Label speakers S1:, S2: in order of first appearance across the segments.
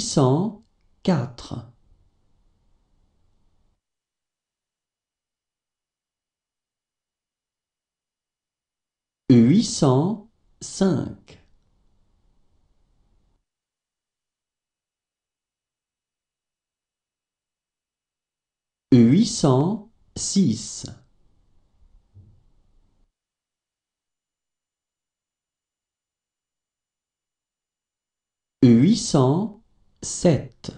S1: 804 805 806 800 7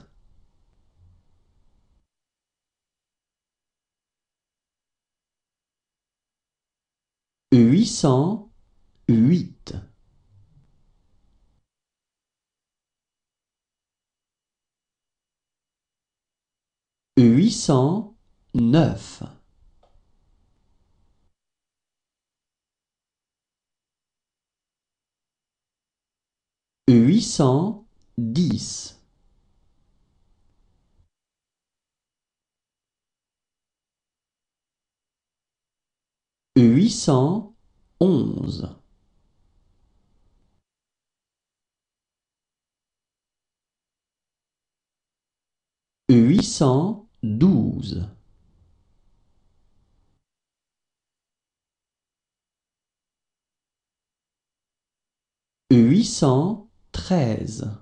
S1: 808 809 810 huit cent onze. huit cent douze. huit cent treize.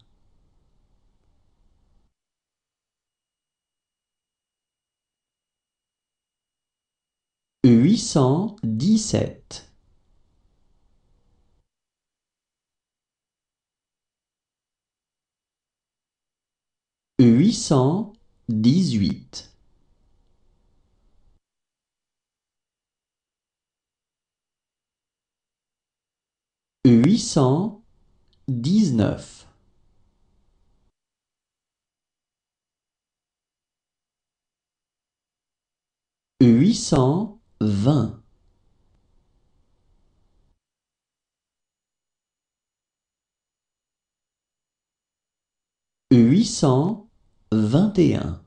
S1: 817 818 819 800 20 821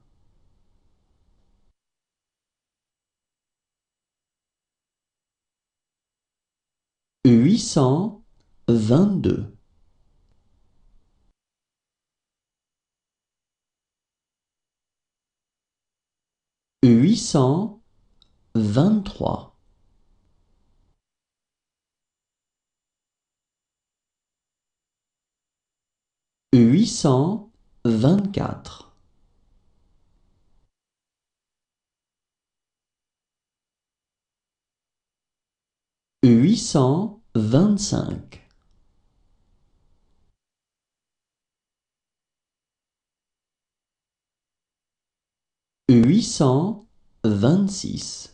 S1: 822 800 vingt-trois huit cent vingt-quatre huit cent vingt-cinq huit cent vingt-six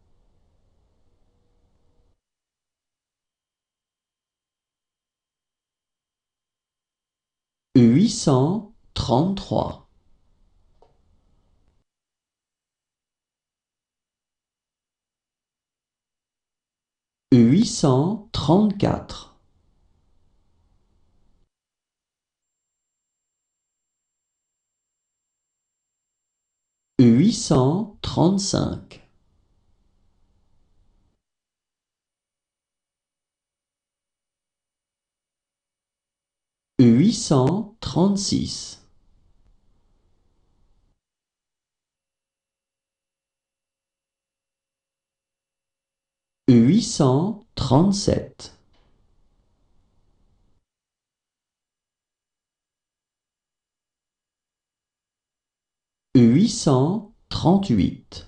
S1: huit cent trente-trois huit cent trente-quatre huit cent trente-cinq huit cent trente-six. sept cent trente-huit.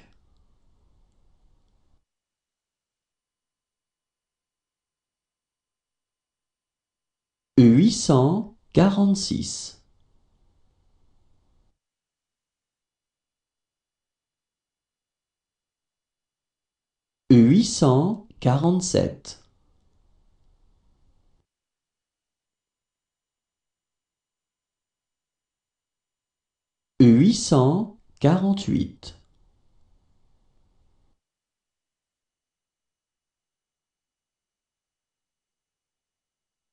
S1: huit cent quarante-six huit cent quarante-sept huit cent quarante-huit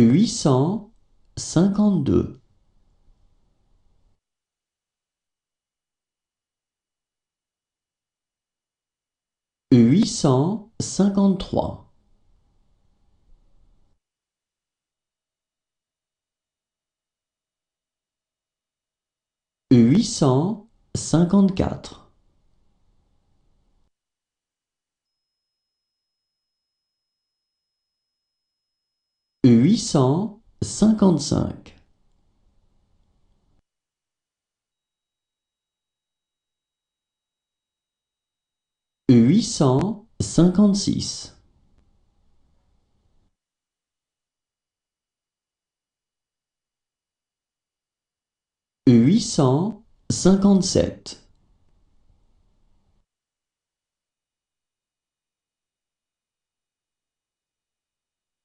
S1: huit cent cinquante-deux huit cent cinquante-trois huit cent cinquante-quatre huit cent cinquante-cinq huit cent cinquante-six huit cent cinquante-sept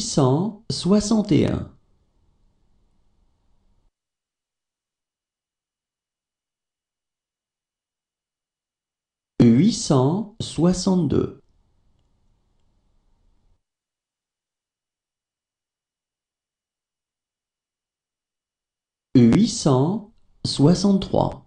S1: 861 862 863 864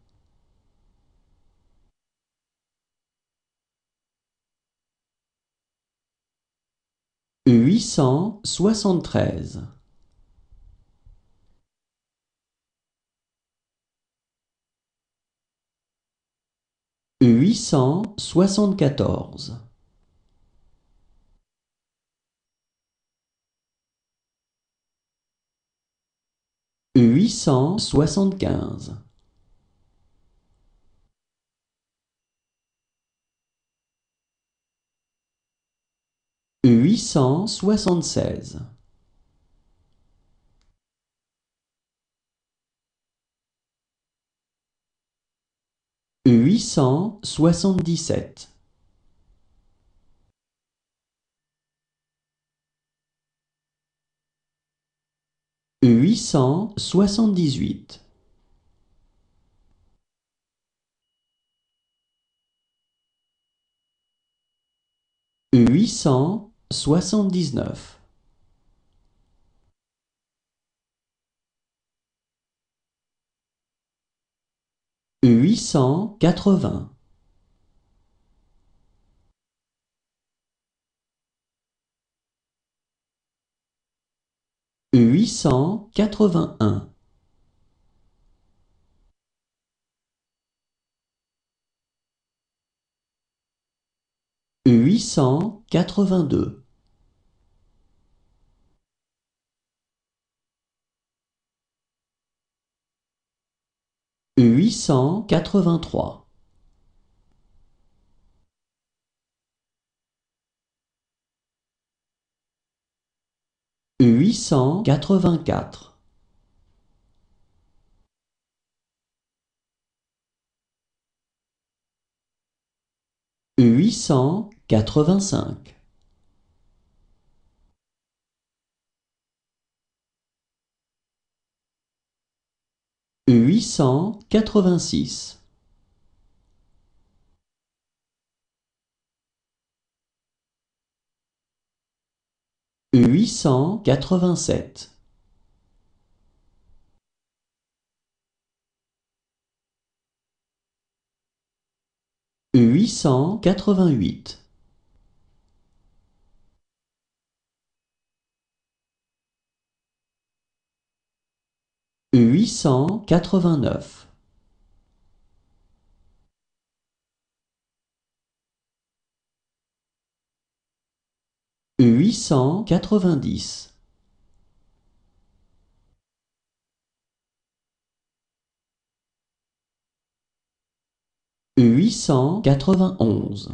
S1: huit cent soixante-treize huit cent soixante-quatorze huit cent soixante-quinze huit cent soixante-seize. Huit cent soixante-dix-sept. Huit cent soixante-dix-huit. Huit cent 79 880 881 882 huit cent quatre-vingt-trois. huit cent quatre-vingt-quatre. huit cent quatre-vingt-cinq. huit cent quatre-vingt-six. Huit cent quatre-vingt-sept. Huit cent quatre-vingt-huit. huit cent quatre-vingt-neuf. Huit cent quatre-vingt-dix. Huit cent quatre-vingt-onze.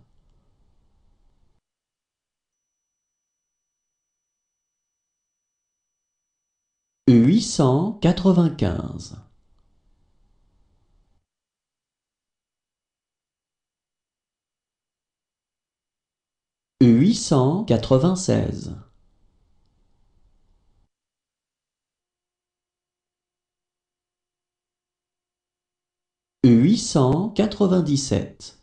S1: huit cent quatre-vingt-quinze Huit cent quatre-vingt-seize. Huit cent quatre-vingt-dix-sept.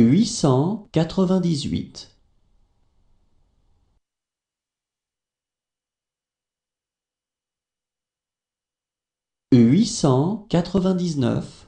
S1: huit cent quatre-vingt-dix-huit huit cent quatre-vingt-dix-neuf